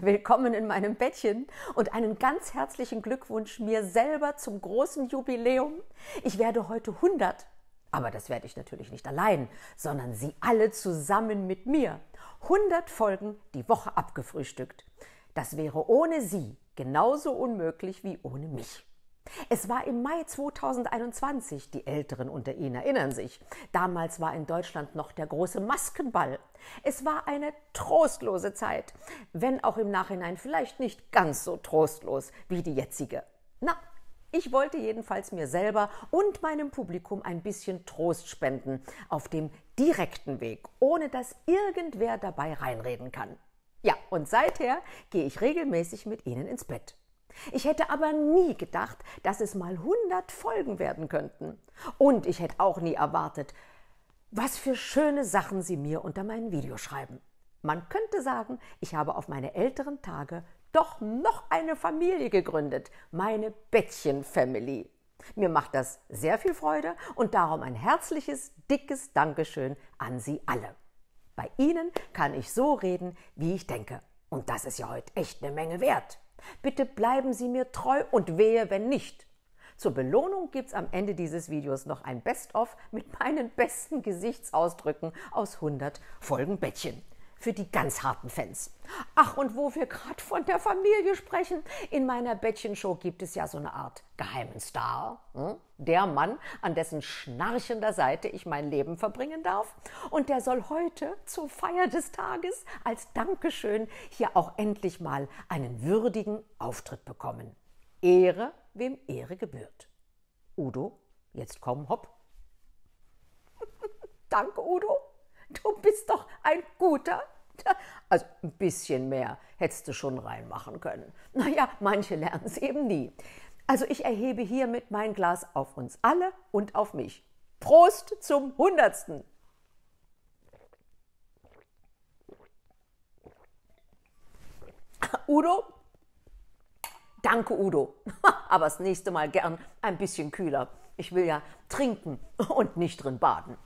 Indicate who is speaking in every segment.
Speaker 1: Willkommen in meinem Bettchen und einen ganz herzlichen Glückwunsch mir selber zum großen Jubiläum. Ich werde heute 100, aber das werde ich natürlich nicht allein, sondern Sie alle zusammen mit mir. 100 Folgen die Woche abgefrühstückt. Das wäre ohne Sie genauso unmöglich wie ohne mich. Es war im Mai 2021, die Älteren unter Ihnen erinnern sich. Damals war in Deutschland noch der große Maskenball. Es war eine trostlose Zeit, wenn auch im Nachhinein vielleicht nicht ganz so trostlos wie die jetzige. Na, ich wollte jedenfalls mir selber und meinem Publikum ein bisschen Trost spenden, auf dem direkten Weg, ohne dass irgendwer dabei reinreden kann. Ja, und seither gehe ich regelmäßig mit Ihnen ins Bett. Ich hätte aber nie gedacht, dass es mal 100 Folgen werden könnten. Und ich hätte auch nie erwartet, was für schöne Sachen Sie mir unter meinen Videos schreiben. Man könnte sagen, ich habe auf meine älteren Tage doch noch eine Familie gegründet, meine Bettchen-Family. Mir macht das sehr viel Freude und darum ein herzliches, dickes Dankeschön an Sie alle. Bei Ihnen kann ich so reden, wie ich denke. Und das ist ja heute echt eine Menge wert. Bitte bleiben Sie mir treu und wehe, wenn nicht. Zur Belohnung gibt's am Ende dieses Videos noch ein Best-of mit meinen besten Gesichtsausdrücken aus 100 Folgen Bettchen für die ganz harten Fans. Ach, und wo wir gerade von der Familie sprechen, in meiner Bettchenshow gibt es ja so eine Art geheimen Star. Hm? Der Mann, an dessen schnarchender Seite ich mein Leben verbringen darf. Und der soll heute zur Feier des Tages als Dankeschön hier auch endlich mal einen würdigen Auftritt bekommen. Ehre, wem Ehre gebührt. Udo, jetzt komm, hopp. Danke, Udo. Du bist doch ein guter Also ein bisschen mehr hättest du schon reinmachen können. Naja, manche lernen es eben nie. Also ich erhebe hiermit mein Glas auf uns alle und auf mich. Prost zum Hundertsten! Udo? Danke, Udo. Aber das nächste Mal gern ein bisschen kühler. Ich will ja trinken und nicht drin baden.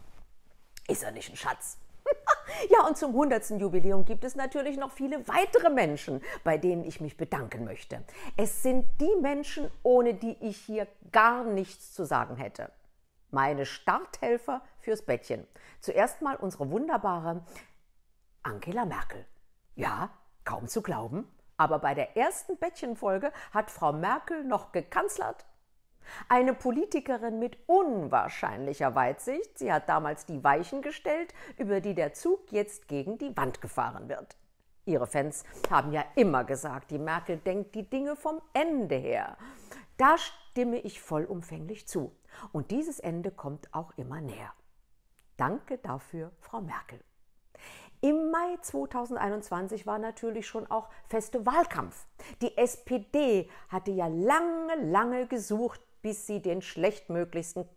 Speaker 1: Ist ja nicht ein Schatz. Ja, und zum 100. Jubiläum gibt es natürlich noch viele weitere Menschen, bei denen ich mich bedanken möchte. Es sind die Menschen, ohne die ich hier gar nichts zu sagen hätte. Meine Starthelfer fürs Bettchen. Zuerst mal unsere wunderbare Angela Merkel. Ja, kaum zu glauben, aber bei der ersten Bettchenfolge hat Frau Merkel noch gekanzlert eine Politikerin mit unwahrscheinlicher Weitsicht, sie hat damals die Weichen gestellt, über die der Zug jetzt gegen die Wand gefahren wird. Ihre Fans haben ja immer gesagt, die Merkel denkt die Dinge vom Ende her. Da stimme ich vollumfänglich zu. Und dieses Ende kommt auch immer näher. Danke dafür, Frau Merkel. Im Mai 2021 war natürlich schon auch feste Wahlkampf. Die SPD hatte ja lange, lange gesucht bis sie den schlechtmöglichsten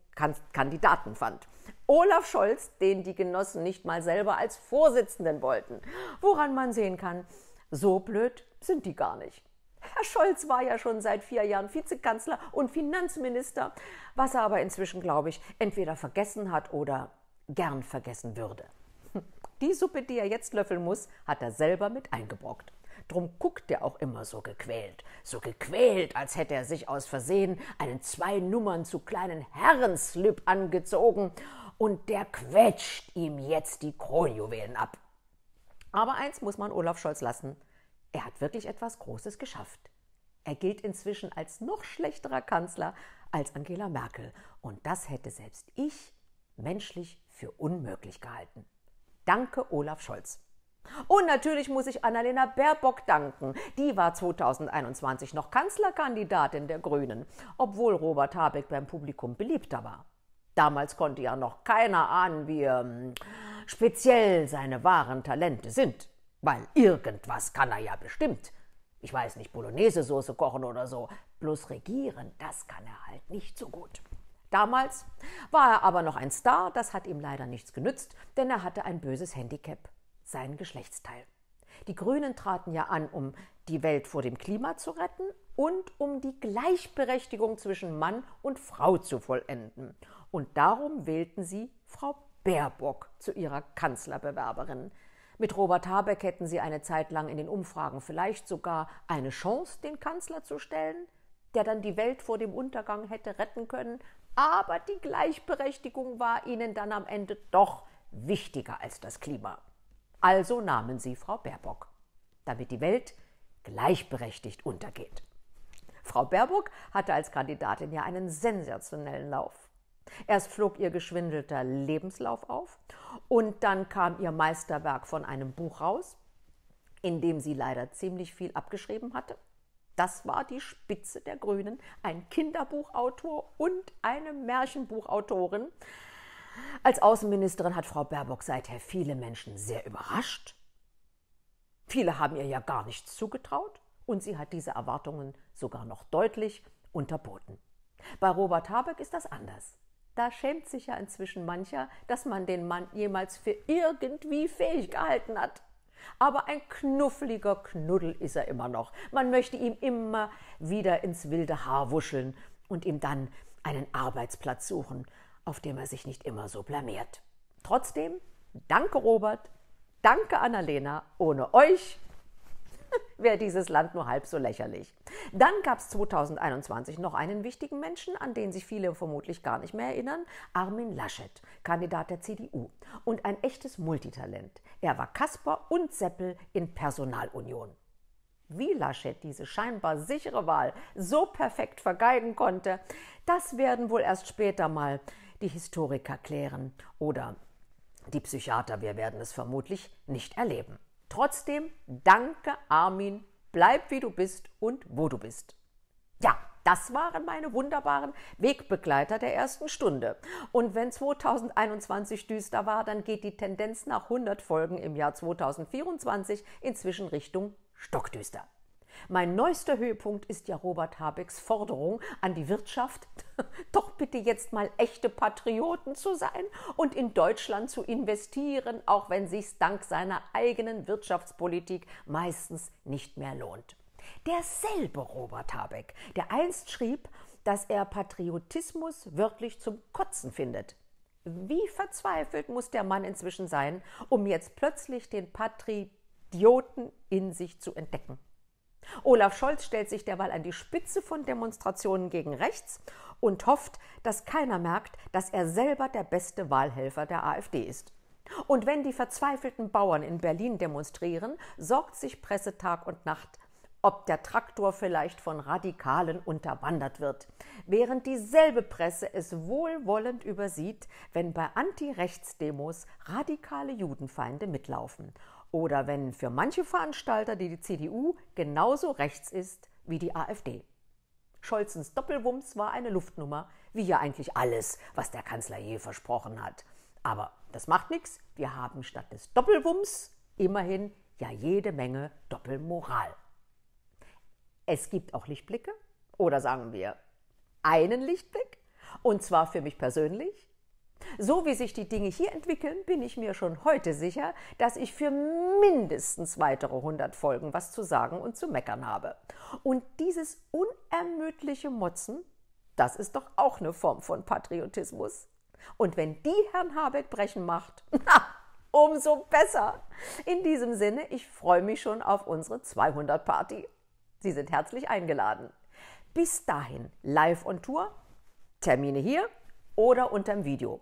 Speaker 1: Kandidaten fand. Olaf Scholz, den die Genossen nicht mal selber als Vorsitzenden wollten. Woran man sehen kann, so blöd sind die gar nicht. Herr Scholz war ja schon seit vier Jahren Vizekanzler und Finanzminister, was er aber inzwischen, glaube ich, entweder vergessen hat oder gern vergessen würde. Hm, die Suppe, die er jetzt löffeln muss, hat er selber mit eingebrockt. Drum guckt er auch immer so gequält, so gequält, als hätte er sich aus Versehen einen zwei Nummern zu kleinen Herrenslip angezogen und der quetscht ihm jetzt die Kronjuwelen ab. Aber eins muss man Olaf Scholz lassen. Er hat wirklich etwas Großes geschafft. Er gilt inzwischen als noch schlechterer Kanzler als Angela Merkel. Und das hätte selbst ich menschlich für unmöglich gehalten. Danke, Olaf Scholz. Und natürlich muss ich Annalena Baerbock danken. Die war 2021 noch Kanzlerkandidatin der Grünen, obwohl Robert Habeck beim Publikum beliebter war. Damals konnte ja noch keiner ahnen, wie ähm, speziell seine wahren Talente sind. Weil irgendwas kann er ja bestimmt. Ich weiß nicht, Bolognese-Soße kochen oder so. Bloß regieren, das kann er halt nicht so gut. Damals war er aber noch ein Star, das hat ihm leider nichts genützt, denn er hatte ein böses Handicap sein Geschlechtsteil. Die Grünen traten ja an, um die Welt vor dem Klima zu retten und um die Gleichberechtigung zwischen Mann und Frau zu vollenden. Und darum wählten sie Frau Baerbock zu ihrer Kanzlerbewerberin. Mit Robert Habeck hätten sie eine Zeit lang in den Umfragen vielleicht sogar eine Chance, den Kanzler zu stellen, der dann die Welt vor dem Untergang hätte retten können. Aber die Gleichberechtigung war ihnen dann am Ende doch wichtiger als das Klima. Also nahmen sie Frau Baerbock, damit die Welt gleichberechtigt untergeht. Frau Baerbock hatte als Kandidatin ja einen sensationellen Lauf. Erst flog ihr geschwindelter Lebenslauf auf und dann kam ihr Meisterwerk von einem Buch raus, in dem sie leider ziemlich viel abgeschrieben hatte. Das war die Spitze der Grünen, ein Kinderbuchautor und eine Märchenbuchautorin. Als Außenministerin hat Frau Baerbock seither viele Menschen sehr überrascht. Viele haben ihr ja gar nichts zugetraut und sie hat diese Erwartungen sogar noch deutlich unterboten. Bei Robert Habeck ist das anders. Da schämt sich ja inzwischen mancher, dass man den Mann jemals für irgendwie fähig gehalten hat. Aber ein knuffliger Knuddel ist er immer noch. Man möchte ihm immer wieder ins wilde Haar wuscheln und ihm dann einen Arbeitsplatz suchen auf dem er sich nicht immer so blamiert. Trotzdem, danke Robert, danke Annalena, ohne euch wäre dieses Land nur halb so lächerlich. Dann gab es 2021 noch einen wichtigen Menschen, an den sich viele vermutlich gar nicht mehr erinnern, Armin Laschet, Kandidat der CDU und ein echtes Multitalent. Er war Kasper und Seppel in Personalunion. Wie Laschet diese scheinbar sichere Wahl so perfekt vergeigen konnte, das werden wohl erst später mal die Historiker klären oder die Psychiater. Wir werden es vermutlich nicht erleben. Trotzdem, danke Armin, bleib wie du bist und wo du bist. Ja, das waren meine wunderbaren Wegbegleiter der ersten Stunde. Und wenn 2021 düster war, dann geht die Tendenz nach 100 Folgen im Jahr 2024 inzwischen Richtung stockdüster. Mein neuester Höhepunkt ist ja Robert Habecks Forderung an die Wirtschaft, doch bitte jetzt mal echte Patrioten zu sein und in Deutschland zu investieren, auch wenn sich's dank seiner eigenen Wirtschaftspolitik meistens nicht mehr lohnt. Derselbe Robert Habeck, der einst schrieb, dass er Patriotismus wirklich zum Kotzen findet. Wie verzweifelt muss der Mann inzwischen sein, um jetzt plötzlich den Patrioten in sich zu entdecken? Olaf Scholz stellt sich derweil an die Spitze von Demonstrationen gegen rechts und hofft, dass keiner merkt, dass er selber der beste Wahlhelfer der AfD ist. Und wenn die verzweifelten Bauern in Berlin demonstrieren, sorgt sich Presse Tag und Nacht, ob der Traktor vielleicht von Radikalen unterwandert wird, während dieselbe Presse es wohlwollend übersieht, wenn bei Anti-Rechts-Demos radikale Judenfeinde mitlaufen oder wenn für manche Veranstalter die, CDU genauso rechts ist wie die AfD. Scholzens Doppelwumms war eine Luftnummer, wie ja eigentlich alles, was der Kanzler je versprochen hat. Aber das macht nichts, wir haben statt des Doppelwumms immerhin ja jede Menge Doppelmoral. Es gibt auch Lichtblicke, oder sagen wir einen Lichtblick, und zwar für mich persönlich, so wie sich die Dinge hier entwickeln, bin ich mir schon heute sicher, dass ich für mindestens weitere 100 Folgen was zu sagen und zu meckern habe. Und dieses unermüdliche Motzen, das ist doch auch eine Form von Patriotismus. Und wenn die Herrn Habeck brechen macht, na, umso besser. In diesem Sinne, ich freue mich schon auf unsere 200 Party. Sie sind herzlich eingeladen. Bis dahin, live on Tour, Termine hier oder unterm Video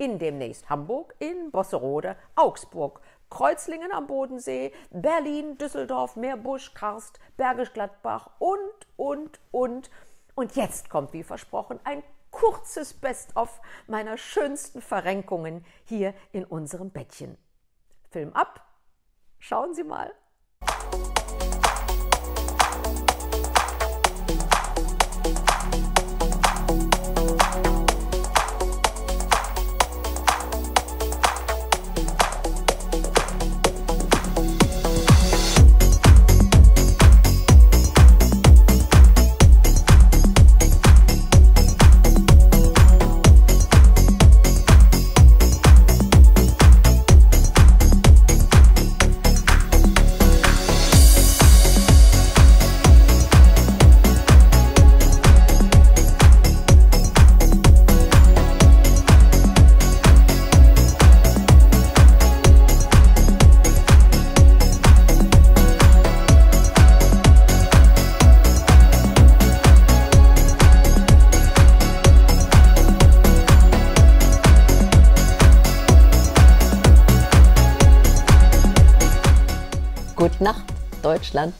Speaker 1: in demnächst Hamburg, in Bosserode, Augsburg, Kreuzlingen am Bodensee, Berlin, Düsseldorf, Meerbusch, Karst, Bergisch Gladbach und, und, und. Und jetzt kommt, wie versprochen, ein kurzes Best-of meiner schönsten Verrenkungen hier in unserem Bettchen. Film ab, schauen Sie mal. Deutschland